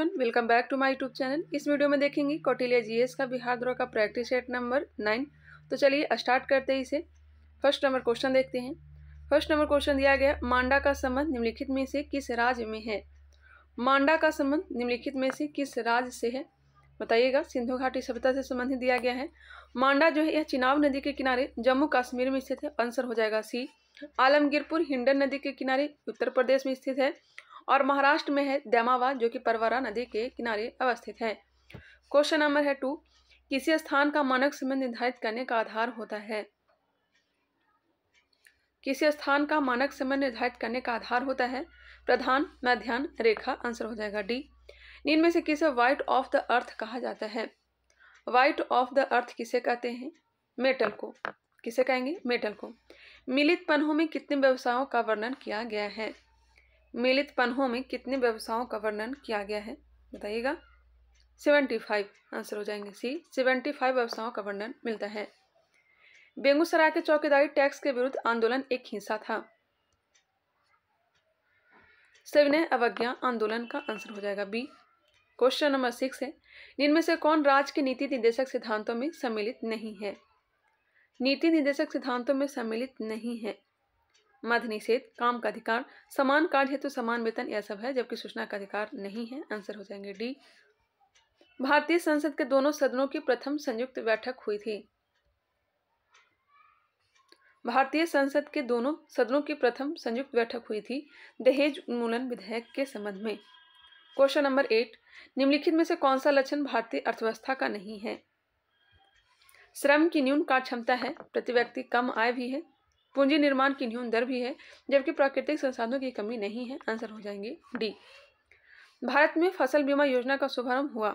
everyone welcome back to my YouTube channel इस video में देखेंगे कौटिल्या जीएस का बिहार द्रोह का प्रैक्टिस सेट नंबर नाइन तो चलिए स्टार्ट uh, करते हैं इसे फर्स्ट नंबर क्वेश्चन देखते हैं फर्स्ट नंबर क्वेश्चन दिया गया मांडा का संबंध निम्नलिखित में से किस राज्य में है मांडा का संबंध निम्नलिखित में से किस राज्य से है बताइएगा सिंधु घाटी सभ्यता से संबंधित दिया गया है मांडा जो है यह चिनाव नदी के किनारे जम्मू कश्मीर में स्थित है आंसर हो जाएगा सी आलमगीरपुर हिंडन नदी के किनारे उत्तर प्रदेश में स्थित है और महाराष्ट्र में है दैमावा जो कि परवरा नदी के किनारे अवस्थित है क्वेश्चन नंबर है टू किसी स्थान का मानक समय निर्धारित करने का आधार होता है किसी स्थान का मानक समय निर्धारित करने का आधार होता है प्रधान मध्यान रेखा आंसर हो जाएगा डी इनमें से किसे व्हाइट ऑफ द अर्थ कहा जाता है वाइट ऑफ द अर्थ किसे कहते हैं मेटल को किसे कहेंगे मेटल को मिलित पन्हों में कितने व्यवसायों का वर्णन किया गया है मिलित पन्हों में कितने व्यवसायों का वर्णन किया गया है बताइएगा सेवेंटी फाइव आंसर हो जाएंगे सी सेवेंटी फाइव व्यवसायों का वर्णन मिलता है बेगूसराय के चौकीदारी टैक्स के विरुद्ध आंदोलन एक हिंसा था सविनय अवज्ञा आंदोलन का आंसर हो जाएगा बी क्वेश्चन नंबर सिक्स है इनमें से कौन राज्य के नीति निर्देशक सिद्धांतों में सम्मिलित नहीं है नीति निर्देशक सिद्धांतों में सम्मिलित नहीं है मध निषेध काम का अधिकार समान कार्य हेतु तो समान वेतन यह सब है जबकि सूचना का अधिकार नहीं है आंसर हो जाएंगे डी भारतीय संसद के दोनों सदनों की प्रथम संयुक्त बैठक हुई थी भारतीय संसद के दोनों सदनों की प्रथम संयुक्त बैठक हुई थी दहेज उन्मूलन विधेयक के संबंध में क्वेश्चन नंबर एट निम्नलिखित में से कौन सा लक्षण भारतीय अर्थव्यवस्था का नहीं है श्रम की न्यून कार्य क्षमता है प्रति व्यक्ति कम आय भी है पूंजी निर्माण की न्यून दर भी है जबकि प्राकृतिक संसाधनों की कमी नहीं है आंसर हो जाएंगे डी भारत में फसल बीमा योजना का शुभारंभ हुआ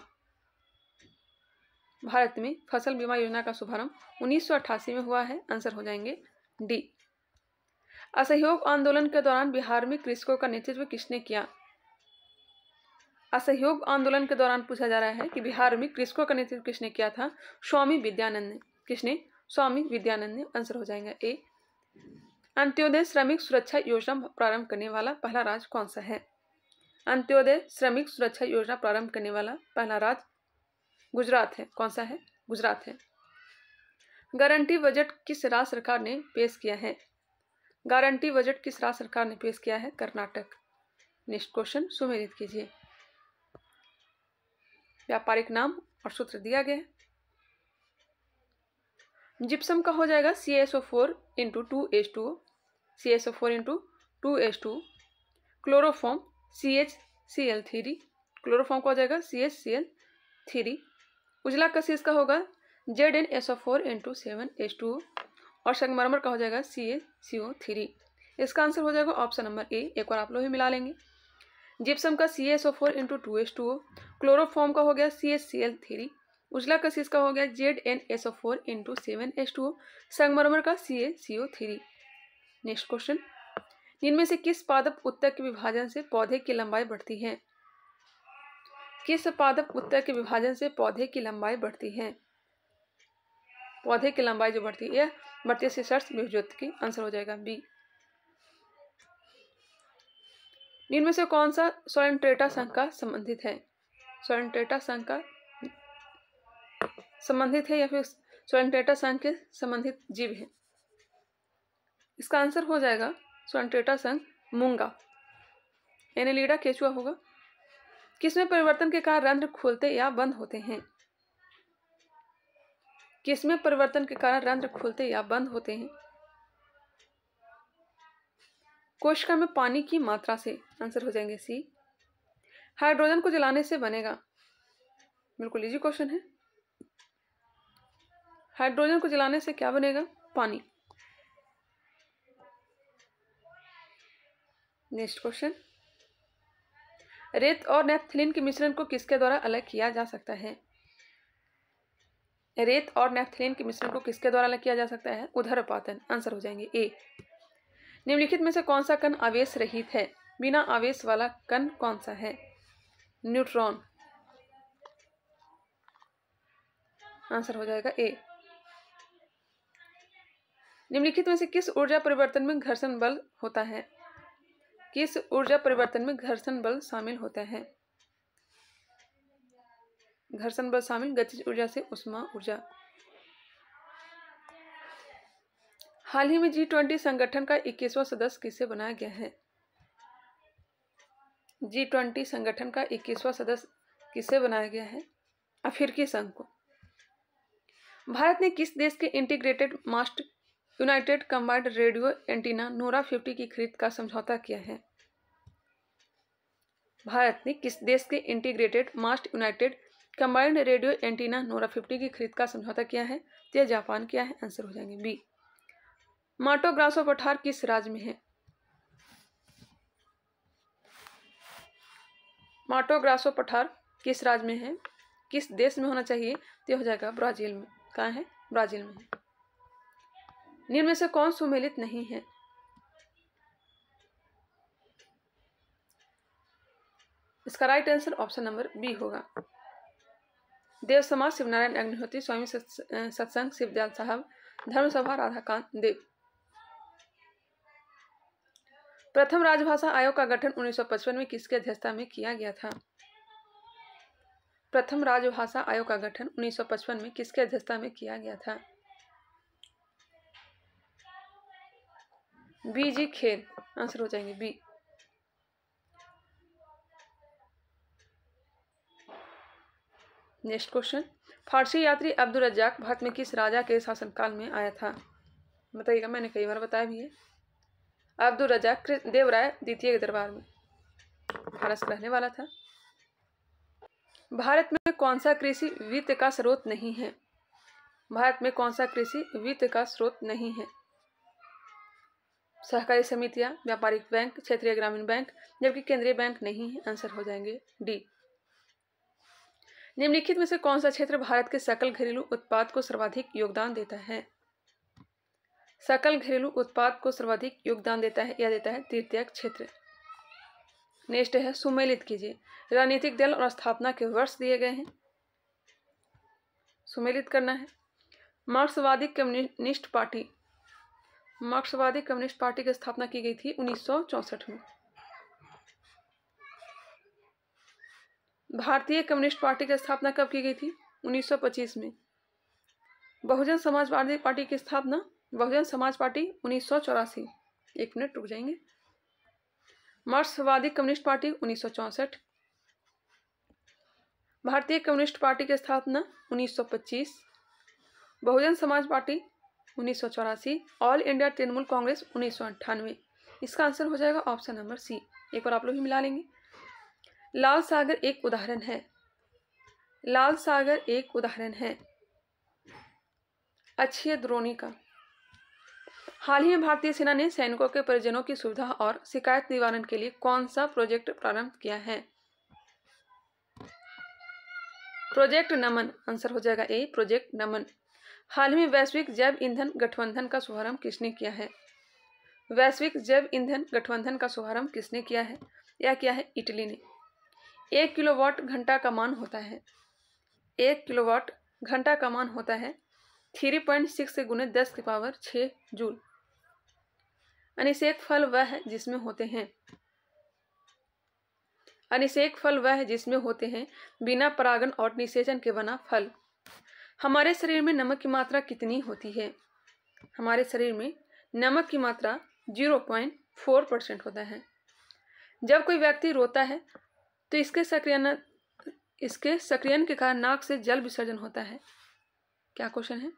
भारत में फसल बीमा योजना का शुभारंभ उन्नीस में हुआ है आंसर हो जाएंगे डी असहयोग आंदोलन के दौरान बिहार में कृषकों का नेतृत्व किसने किया असहयोग आंदोलन के दौरान पूछा जा रहा है कि बिहार में कृषकों का नेतृत्व किसने किया था स्वामी विद्यानंद ने किसने स्वामी विद्यानंद ने आंसर हो जाएगा ए अंत्योदय श्रमिक सुरक्षा योजना प्रारंभ करने वाला पहला राज्य कौन सा है अंत्योदय श्रमिक सुरक्षा योजना प्रारंभ करने वाला पहला राज्य गुजरात है कौन सा है गुजरात है गारंटी बजट किस राज्य सरकार ने पेश किया है गारंटी बजट किस राज्य सरकार ने पेश किया है कर्नाटक नेक्स्ट क्वेश्चन सुमेलित कीजिए व्यापारिक नाम और सूत्र दिया गया है जिप्सम का हो जाएगा C S O four into two H two C S O four into two H two chloroform C H C L three chloroform का हो जाएगा C H C L three उजला कसी इसका होगा Z N S O four into seven H two और संगमरमर का हो जाएगा C H C O three इसका आंसर हो जाएगा ऑप्शन नंबर ए एक बार आप लोग ही मिला लेंगे जिप्सम का C S O four into two H two O chloroform का हो गया C H C L three उजला का इसका हो गया Z N S O four into seven S two O संगमरमर का C A C O three next question इनमें से किस पादप उत्तर के विभाजन से पौधे की लंबाई बढ़ती है किस पादप उत्तर के विभाजन से पौधे की लंबाई बढ़ती है पौधे की लंबाई जो बढ़ती है बढ़ती से सर्च विद्युत की आंसर हो जाएगा बी इनमें से कौन सा स्वर्ण सोरेंट्रेटा संघ का संबंधित है स्वर्ण सोरेंट्रेटा संघ का संबंधित है या फिर टेटा संघ के संबंधित जीव है इसका आंसर हो जाएगा टेटा संघ मूंगा यानी लीडा केचुआ होगा किसमें परिवर्तन के कारण रंध्र खुलते या बंद होते हैं किसमें परिवर्तन के कारण रंध्र खुलते या बंद होते हैं कोशिका में पानी की मात्रा से आंसर हो जाएंगे सी हाइड्रोजन को जलाने से बनेगा बिल्कुल इजी क्वेश्चन है हाइड्रोजन को जलाने से क्या बनेगा पानी नेक्स्ट क्वेश्चन रेत और नेफ्थलिन के मिश्रण को किसके द्वारा अलग किया जा सकता है रेत और नेफ्थलिन के मिश्रण को किसके द्वारा अलग किया जा सकता है उधर उपातन आंसर हो जाएंगे ए निम्नलिखित में से कौन सा कण आवेश रहित है बिना आवेश वाला कण कौन सा है न्यूट्रॉन आंसर हो जाएगा ए निम्नलिखित में से किस ऊर्जा परिवर्तन में घर्षण बल होता है किस ऊर्जा परिवर्तन में घर्षण बल शामिल होता है घर्षण बल शामिल गतिज ऊर्जा से उष्मा ऊर्जा हाल ही में जी ट्वेंटी संगठन का इक्कीसवा सदस्य किसे बनाया गया है जी ट्वेंटी संगठन का इक्कीसवा सदस्य किसे बनाया गया है अफ्रीकी संघ को भारत ने किस देश के integrated master united combined radio antenna Nora fifty की खरीद का समझौता किया है भारत ने किस देश के integrated master united combined radio antenna Nora fifty की खरीद का समझौता किया है यह जापान किया है आंसर हो जाएंगे बी माटो ग्रासो पठार किस राज्य में है माटो ग्रासो पठार किस राज्य में है किस देश में होना चाहिए तो हो जाएगा ब्राज़ील में कहाँ है ब्राज़ील में है निम्न में से कौन सुमेलित नहीं है इसका right answer option number B होगा देव समाज शिवनारायण अग्निहोत्री स्वामी सत्संग शिवदयाल साहब धर्मसभा राधाकांत देव प्रथम राजभाषा आयोग का गठन 1955 में किसके अध्यक्षता में किया गया था प्रथम राजभाषा आयोग का गठन 1955 में किसके अध्यक्षता में किया गया था बी जी खेल आंसर हो जाएंगे बी नेक्स्ट क्वेश्चन फारसी यात्री अब्दुल रज्जाक भारत में किस राजा के शासनकाल में आया था बताइएगा मैंने कई बार बताया भी है अब्दुल रजाक देवराय द्वितीय के दरबार में फारस रहने वाला था भारत में कौन सा कृषि वित्त का स्रोत नहीं है भारत में कौन सा कृषि वित्त का स्रोत नहीं है सहकारी समितियां व्यापारिक बैंक क्षेत्रीय ग्रामीण बैंक जबकि केंद्रीय बैंक नहीं है आंसर हो जाएंगे डी निम्नलिखित में से कौन सा क्षेत्र भारत के सकल घरेलू उत्पाद को सर्वाधिक योगदान देता है सकल घरेलू उत्पाद को सर्वाधिक योगदान देता है या देता है तृतीय क्षेत्र नेक्स्ट है सुमेलित कीजिए राजनीतिक दल और स्थापना के वर्ष दिए गए हैं सुमेलित करना है मार्क्सवादी कम्युनिस्ट पार्टी मार्क्सवादी कम्युनिस्ट पार्टी की स्थापना की गई थी 1964 में भारतीय कम्युनिस्ट पार्टी की स्थापना कब की गई थी 1925 में बहुजन समाजवादी पार्टी की स्थापना बहुजन समाज पार्टी उन्नीस एक मिनट रुक जाएंगे मार्क्सवादी कम्युनिस्ट पार्टी उन्नीस भारतीय कम्युनिस्ट पार्टी की स्थापना 1925 बहुजन समाज पार्टी उन्नीस ऑल इंडिया तृणमूल कांग्रेस उन्नीस इसका आंसर हो जाएगा ऑप्शन नंबर सी एक बार आप लोग ही मिला लेंगे लाल सागर एक उदाहरण है लाल सागर एक उदाहरण है अक्षय द्रोणी का हाल ही में भारतीय सेना ने सैनिकों के परिजनों की सुविधा और शिकायत निवारण के लिए कौन सा प्रोजेक्ट प्रारंभ किया है प्रोजेक्ट नमन आंसर हो जाएगा ए प्रोजेक्ट नमन हाल ही में वैश्विक जैव ईंधन गठबंधन का शुभारंभ किसने किया है वैश्विक जैव ईंधन गठबंधन का शुभारंभ किसने किया है या किया है इटली ने एक किलोवाट घंटा का मान होता है एक किलोवाट घंटा का मान होता है थ्री पॉइंट सिक्स से गुने दस के पावर छः जूल अनिषेक फल वह है जिसमें होते हैं अनिषेक फल वह है जिसमें होते हैं बिना परागण और निषेचन के बना फल हमारे शरीर में नमक की मात्रा कितनी होती है हमारे शरीर में नमक की मात्रा जीरो पॉइंट फोर परसेंट होता है जब कोई व्यक्ति रोता है तो इसके सक्रियन इसके सक्रियन के कारण नाक से जल विसर्जन होता है क्या क्वेश्चन है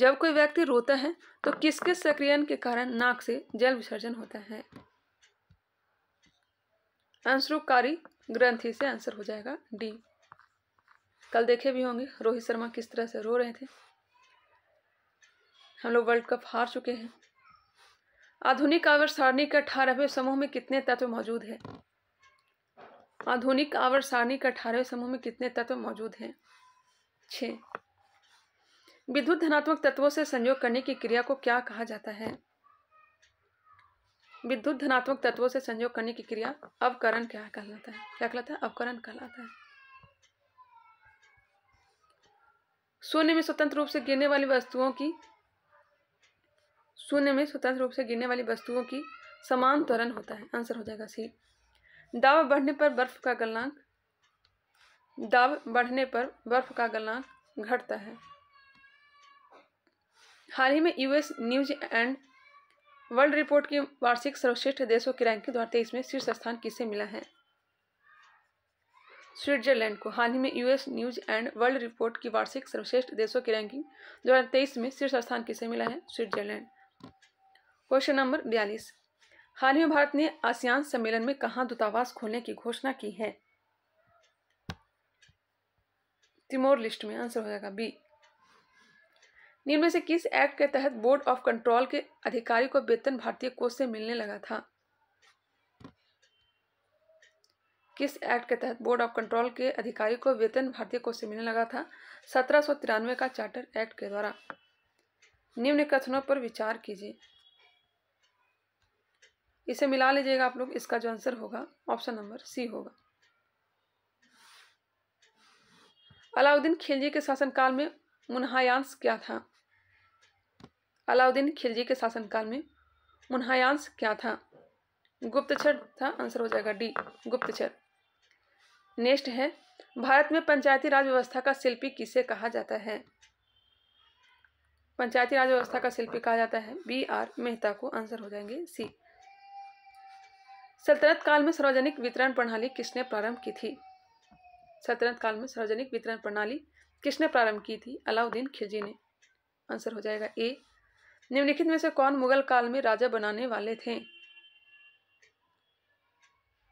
जब कोई व्यक्ति रोता है तो किसके सक्रियन के कारण नाक से जल विसर्जन होता है कारी ग्रंथि से आंसर हो जाएगा डी कल देखे भी होंगे रोहित शर्मा किस तरह से रो रहे थे हम लोग वर्ल्ड कप हार चुके हैं आधुनिक आवर सारणी के अठारहवें समूह में कितने तत्व मौजूद हैं आधुनिक आवर सारणी के अठारहवें समूह में कितने तत्व मौजूद हैं छः विद्युत धनात्मक तत्वों से संयोग करने की क्रिया को क्या कहा जाता है विद्युत धनात्मक तत्वों से संयोग करने की क्रिया अवकरण क्या कहलाता है क्या कहलाता है अवकरण कहलाता है शून्य में स्वतंत्र रूप से गिरने वाली वस्तुओं की शून्य में स्वतंत्र रूप से गिरने वाली वस्तुओं की समान त्वरण होता है आंसर हो जाएगा सी दाब बढ़ने पर बर्फ का गलनांक दाब बढ़ने पर बर्फ का गलनांक घटता है हाल ही में US news and world report की वार्षिक सर्वश्रेष्ठ देशों की रैंकिंग दो हजार तेईस में शीर्ष स्थान किसे मिला है स्विट्जरलैंड को हाल ही में US news and world report की वार्षिक सर्वश्रेष्ठ देशों की रैंकिंग दो हज़ार तेईस में शीर्ष स्थान किसे मिला है स्विट्जरलैंड क्वेश्चन नंबर बयालीस हाल ही में भारत ने आसियान सम्मेलन में कहा दूतावास खोलने की घोषणा की है तिमोर लिस्ट में आंसर हो जाएगा बी निम्न से किस एक्ट के तहत बोर्ड ऑफ कंट्रोल के अधिकारी को वेतन भारतीय कोष से मिलने लगा था किस एक्ट के तहत बोर्ड ऑफ कंट्रोल के अधिकारी को वेतन भारतीय को से मिलने लगा था सत्रह का चार्टर एक्ट के द्वारा निम्न कथनों पर विचार कीजिए इसे मिला लीजिएगा आप लोग इसका जो आंसर होगा ऑप्शन नंबर सी होगा अलाउद्दीन खिलजी के शासनकाल में मुन्हायांश क्या था अलाउद्दीन खिलजी के शासनकाल में मुन्हायांश क्या था गुप्तचर था आंसर हो जाएगा डी गुप्तचर नेक्स्ट है भारत में पंचायती राज व्यवस्था का शिल्पी किसे कहा जाता है पंचायती राज व्यवस्था का शिल्पी कहा जाता है बी आर मेहता को आंसर हो जाएंगे सी सल्तनत काल में सार्वजनिक वितरण प्रणाली किसने प्रारंभ की थी सल्तनत काल में सार्वजनिक वितरण प्रणाली किसने प्रारंभ की थी अलाउद्दीन खिलजी ने आंसर हो जाएगा ए निम्नलिखित में से कौन मुगल काल में राजा बनाने वाले थे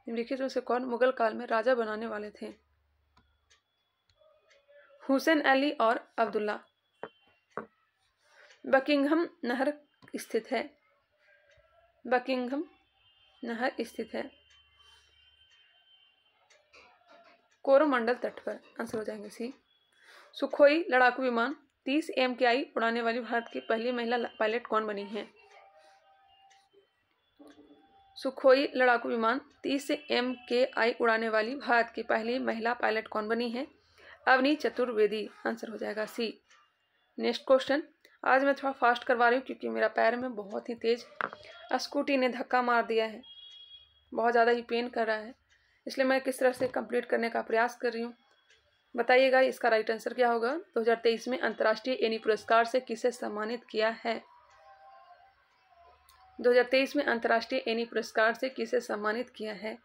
निम्नलिखित तो में से कौन मुगल काल में राजा बनाने वाले थे हुसैन अली और अब्दुल्ला बकिंघम नहर स्थित है बकिंघम नहर स्थित है कोरोमंडल तट पर आंसर हो जाएंगे सी सुखोई लड़ाकू विमान 30 एम के आई उड़ाने वाली भारत की पहली महिला पायलट कौन बनी है सुखोई लड़ाकू विमान तीस एम के आई उड़ाने वाली भारत की पहली महिला पायलट कौन बनी है अवनी चतुर्वेदी आंसर हो जाएगा सी नेक्स्ट क्वेश्चन आज मैं थोड़ा फास्ट करवा रही हूँ क्योंकि मेरा पैर में बहुत ही तेज स्कूटी ने धक्का मार दिया है बहुत ज़्यादा ही पेन कर रहा है इसलिए मैं किस तरह से कंप्लीट करने का प्रयास कर रही हूँ बताइएगा इसका राइट आंसर क्या होगा 2023 में अंतर्राष्ट्रीय एनी पुरस्कार से किसे सम्मानित किया है 2023 में अंतर्राष्ट्रीय एनी पुरस्कार से किसे सम्मानित किया है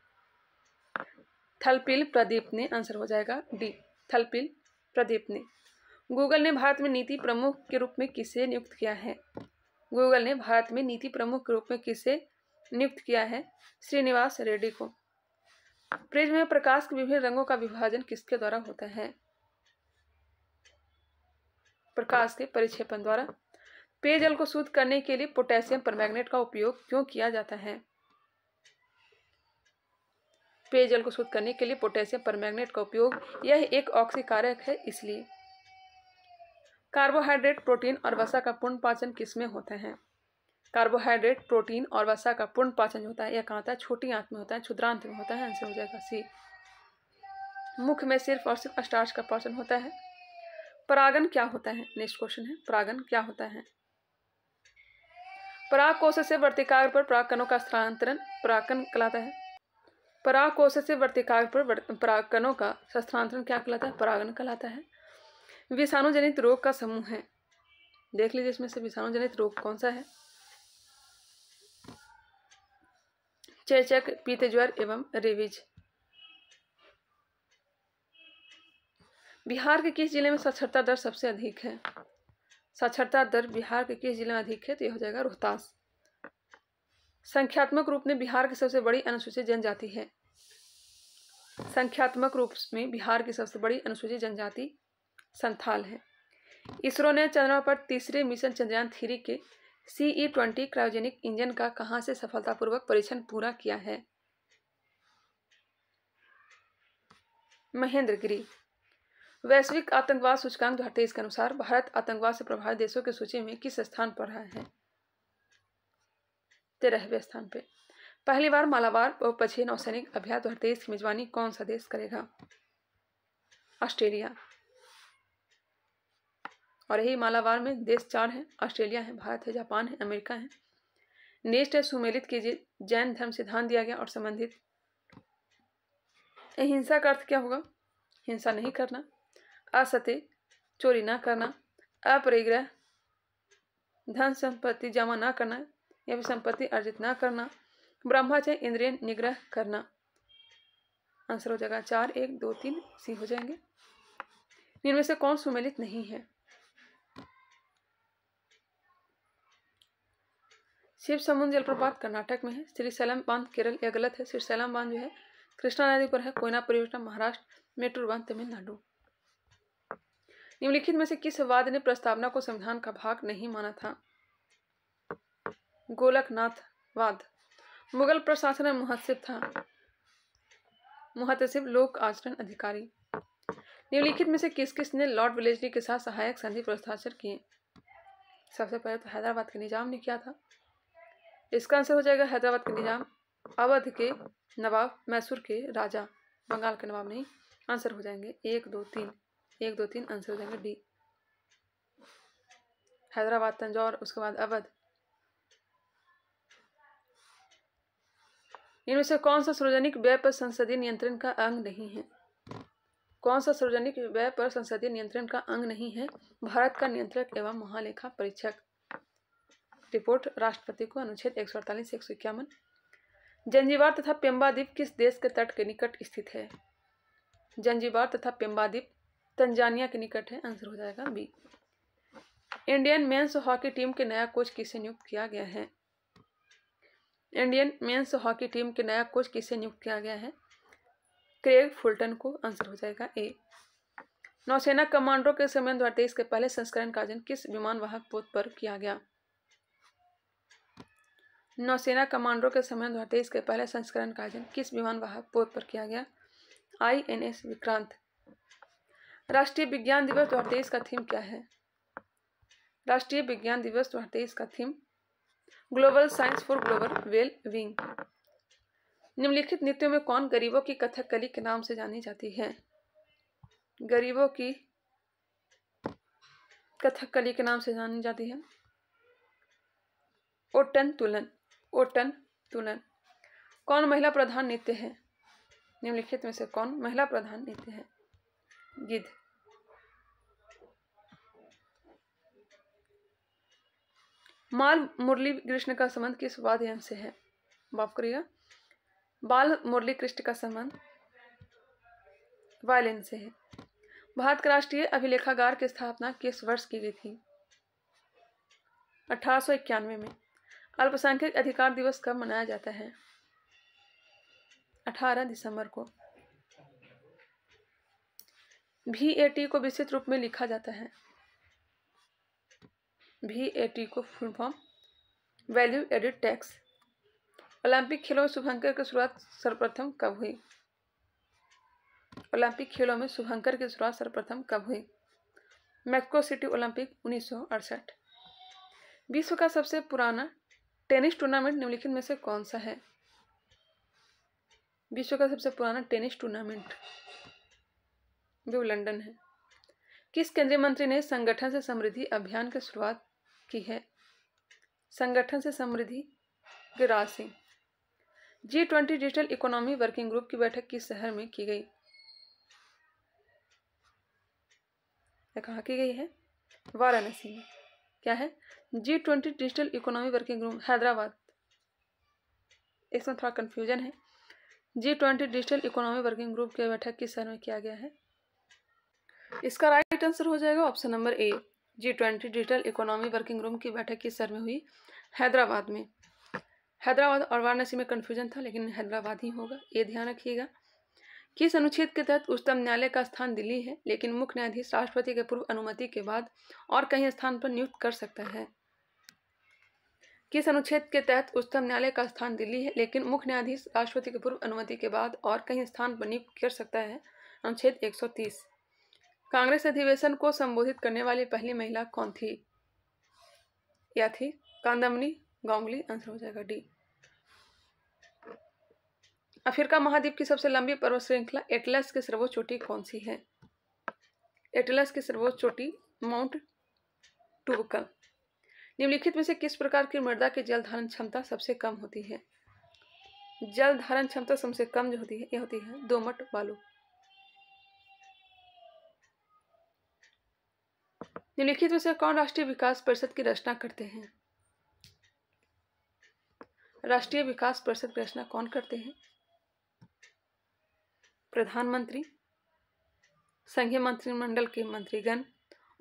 थलपिल प्रदीप ने आंसर हो जाएगा डी थलपिल प्रदीप ने गूगल ने भारत में नीति प्रमुख के रूप में किसे नियुक्त किया है गूगल ने भारत में नीति प्रमुख के रूप में किसे नियुक्त किया है श्रीनिवास रेड्डी को प्रिज्म में प्रकाश के विभिन्न रंगों का विभाजन किसके द्वारा होता है प्रकाश के परिक्षेपण द्वारा पेयजल को शुद्ध करने के लिए पोटेशियम परमैग्नेट का उपयोग क्यों किया जाता है पेयजल को शुद्ध करने के लिए पोटेशियम परमैग्नेट का उपयोग यह एक ऑक्सीकारक है इसलिए कार्बोहाइड्रेट प्रोटीन और वसा का पूर्ण पाचन किसमें होता है कार्बोहाइड्रेट प्रोटीन और वसा का पूर्ण पाचन होता है यह कहाँ होता है छोटी आंत में होता है क्षुद्रांत में होता है आंसर हो जाएगा सी मुख में सिर्फ और सिर्फ स्टार्च का पाचन होता है परागन क्या होता है नेक्स्ट क्वेश्चन है परागन क्या होता है परागकोश से वर्तिकाग पर परागकणों का स्थानांतरण परागकण कहलाता है परागकोश से वर्तिकाग पर परागकणों का स्थानांतरण क्या कहलाता है परागण कहलाता है विषाणुजनित रोग का समूह है देख लीजिए इसमें से विषाणुजनित रोग कौन सा है चेचक पीतज्वर एवं रेबीज बिहार के किस जिले में साक्षरता दर सबसे अधिक है साक्षरता दर बिहार के किस जिला में अधिक है तो यह हो जाएगा रोहतास संख्यात्मक रूप में बिहार की सबसे बड़ी अनुसूचित जनजाति है संख्यात्मक रूप में बिहार की सबसे बड़ी अनुसूचित जनजाति संथाल है इसरो ने चंद्रमा पर तीसरे मिशन चंद्रयान थ्री के C E e twenty cryogenic engine का कहाँ से सफलतापूर्वक परीक्षण पूरा किया है महेंद्रगिरी वैश्विक आतंकवाद सूचकांक दो के अनुसार भारत आतंकवाद से प्रभावित देशों की सूची में किस स्थान पर रहा है तेरहवें स्थान पर पहली बार मालावार बहुपक्षीय नौसैनिक अभ्यास दो की मेजबानी कौन सा देश करेगा ऑस्ट्रेलिया और यही मालावार में देश चार हैं ऑस्ट्रेलिया है भारत है जापान है अमेरिका है नेक्स्ट है सुमेलित कीजिए जैन धर्म सिद्धांत दिया गया और संबंधित हिंसा का अर्थ क्या होगा हिंसा नहीं करना असत्य चोरी ना करना अपरिग्रह धन संपत्ति जमा ना करना या फिर संपत्ति अर्जित ना करना ब्रह्मचर्य इंद्रिय निग्रह करना आंसर हो जाएगा चार एक दो तीन सी हो जाएंगे इनमें से कौन सुमेलित नहीं है शिव समुद्र जलप्रपात कर्नाटक में है श्री सैलम बांध केरल यह गलत है श्री सैलम बांध जो है कृष्णा नदी पर है कोयना परियोजना महाराष्ट्र मेट्रो बांध तमिलनाडु निम्नलिखित में से किस वाद ने प्रस्तावना को संविधान का भाग नहीं माना था गोलकनाथ वाद मुगल प्रशासन में मुहसिब था मुहतसिब लोक आचरण अधिकारी निम्नलिखित में से किस किस ने लॉर्ड विलेजरी के साथ सहायक संधि प्रस्ताक्षर किए सबसे पहले तो हैदराबाद के निजाम ने किया था इसका आंसर हो जाएगा हैदराबाद के निजाम अवध के नवाब मैसूर के राजा बंगाल के नवाब नहीं आंसर हो जाएंगे एक दो तीन एक दो तीन आंसर हो जाएंगे डी हैदराबाद तंजौर उसके बाद अवध इनमें से कौन सा सार्वजनिक व्यय पर संसदीय नियंत्रण का अंग नहीं है कौन सा सार्वजनिक व्यय पर संसदीय नियंत्रण का अंग नहीं है भारत का नियंत्रक एवं महालेखा परीक्षक रिपोर्ट राष्ट्रपति को अनुच्छेद एक सौ अड़तालीस एक सौ इक्यावन जंजीवार तथा पेम्बा द्वीप किस देश के तट के निकट स्थित है जंजीवार तथा पेम्बा द्वीप तंजानिया के निकट है आंसर हो जाएगा B Indian men's hockey team के नया कोच किसे नियुक्त किया गया है इंडियन मेंस हॉकी टीम के नया कोच किसे नियुक्त किया गया है क्रेग फुलटन को आंसर हो जाएगा ए नौसेना कमांडो के समय दो के पहले संस्करण का आयोजन किस विमान वाहक पोत पर किया गया नौसेना कमांडो के समय दो के पहले संस्करण का आयोजन किस विमान वाहक पोत पर किया गया आई एन एस विक्रांत राष्ट्रीय विज्ञान दिवस दो तेईस का थीम क्या है राष्ट्रीय विज्ञान दिवस दो तेईस का theme global science for global well being निम्नलिखित नृत्यों में कौन गरीबों की कथकली के नाम से जानी जाती है गरीबों की कथकली के नाम से जानी जाती है ओटन तुलन ओटन तुलन कौन महिला प्रधान नृत्य है निम्नलिखित में से कौन महिला प्रधान नृत्य है गिद्ध माल मुरली कृष्ण का संबंध किस वाद्यम से है माफ करिएगा बाल मुरली कृष्ण का संबंध वायलिन से है भारत का राष्ट्रीय अभिलेखागार की स्थापना किस वर्ष की गई थी अठारह में अल्पसंख्यक अधिकार दिवस कब मनाया जाता है 18 दिसंबर को भी को विस्तृत रूप में लिखा जाता है वी ए टी को full form value added tax Olympic खेलों में शुभंकर की शुरुआत सर्वप्रथम कब हुई ओलंपिक खेलों में शुभंकर की शुरुआत सर्वप्रथम कब हुई मैक्को सिटी ओलंपिक उन्नीस विश्व का सबसे पुराना टेनिस टूर्नामेंट निम्नलिखित में से कौन सा है विश्व का सबसे पुराना टेनिस टूर्नामेंट जो लंदन है किस केंद्रीय मंत्री ने संगठन से समृद्धि अभियान की शुरुआत की है संगठन से समृद्धि Giraj Singh G twenty digital economy working group की बैठक किस शहर में की गई कहाँ की गई है वाराणसी में क्या है G twenty digital economy working group Hyderabad इसमें तो थोड़ा कंफ्यूजन है G twenty digital economy working group की बैठक किस शहर में किया गया है इसका राइट आंसर हो जाएगा option number A G twenty digital economy working room की बैठक किस शहर में हुई हैदराबाद में हैदराबाद और वाराणसी में कन्फ्यूजन था लेकिन हैदराबाद ही होगा ये ध्यान रखिएगा किस अनुच्छेद के तहत उच्चतम न्यायालय का स्थान दिल्ली है लेकिन मुख्य न्यायाधीश राष्ट्रपति के पूर्व अनुमति के बाद और कहीं स्थान पर नियुक्त कर सकता है किस अनुच्छेद के तहत उच्चतम न्यायालय का स्थान दिल्ली है लेकिन मुख्य न्यायाधीश राष्ट्रपति के पूर्व अनुमति के बाद और कहीं स्थान पर नियुक्त कर सकता है अनुच्छेद एक सौ तीस कांग्रेस अधिवेशन को संबोधित करने वाली पहली महिला कौन थी या थी कांदमनी गोंगली आंसर हो जाएगा डी अफ्रीका महाद्वीप की सबसे लंबी पर्वत श्रृंखला एटलस की सर्वोच्च चोटी कौन सी है एटलस की सर्वोच्च चोटी माउंट टूबकल निम्नलिखित में से किस प्रकार की मृदा की जल धारण क्षमता सबसे कम होती है जल धारण क्षमता सबसे कम जो होती है यह होती है दोमट बालू निम्नलिखित में से कौन राष्ट्रीय विकास परिषद की रचना करते हैं राष्ट्रीय विकास परिषद की रचना कौन करते हैं प्रधानमंत्री संघीय मंत्रिमंडल के मंत्रीगण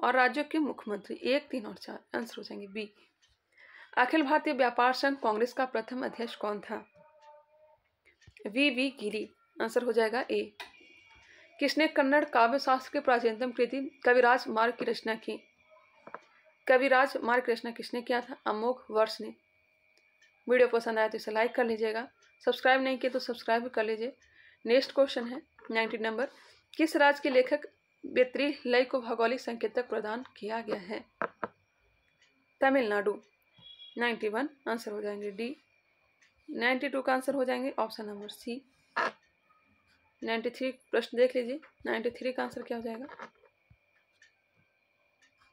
और राज्यों के मुख्यमंत्री एक तीन और चार आंसर हो जाएंगे बी अखिल भारतीय व्यापार संघ कांग्रेस का प्रथम अध्यक्ष कौन था वी वी गिरी आंसर हो जाएगा ए किसने कन्नड़ काव्य शास्त्र की प्राचीनतम कृति कविराज मार्ग की रचना की कविराज मार्ग रचना किसने किया था अमोघ वर्ष ने वीडियो पसंद आया तो इसे लाइक कर लीजिएगा सब्सक्राइब नहीं किया तो सब्सक्राइब भी कर लीजिए नेक्स्ट क्वेश्चन है नाइन्टी नंबर किस राज्य के लेखक बेत्री लय को भौगोलिक संकेतक प्रदान किया गया है तमिलनाडु नाइन्टी वन आंसर हो जाएंगे डी नाइन्टी टू का आंसर हो जाएंगे option number C ninety three प्रश्न देख लीजिए नाइन्टी थ्री का आंसर क्या हो जाएगा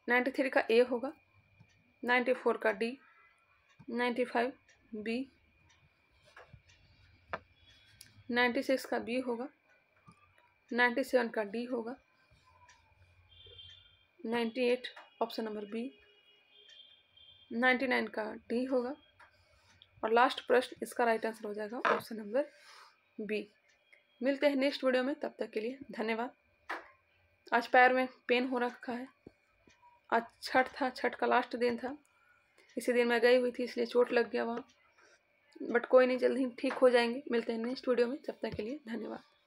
नाइन्टी थ्री का ए होगा नाइन्टी फोर का D ninety five B ninety six का बी होगा नाइन्टी सेवन का डी होगा ninety eight option number B ninety nine का डी होगा और लास्ट प्रश्न इसका राइट आंसर हो जाएगा ऑप्शन नंबर बी मिलते हैं नेक्स्ट वीडियो में तब तक के लिए धन्यवाद आज पैर में पेन हो रखा है आज छठ था छठ का लास्ट दिन था इसी दिन मैं गई हुई थी इसलिए चोट लग गया वहाँ बट कोई नहीं जल्दी ठीक हो जाएंगे मिलते हैं नेक्स्ट वीडियो में तब तक के लिए धन्यवाद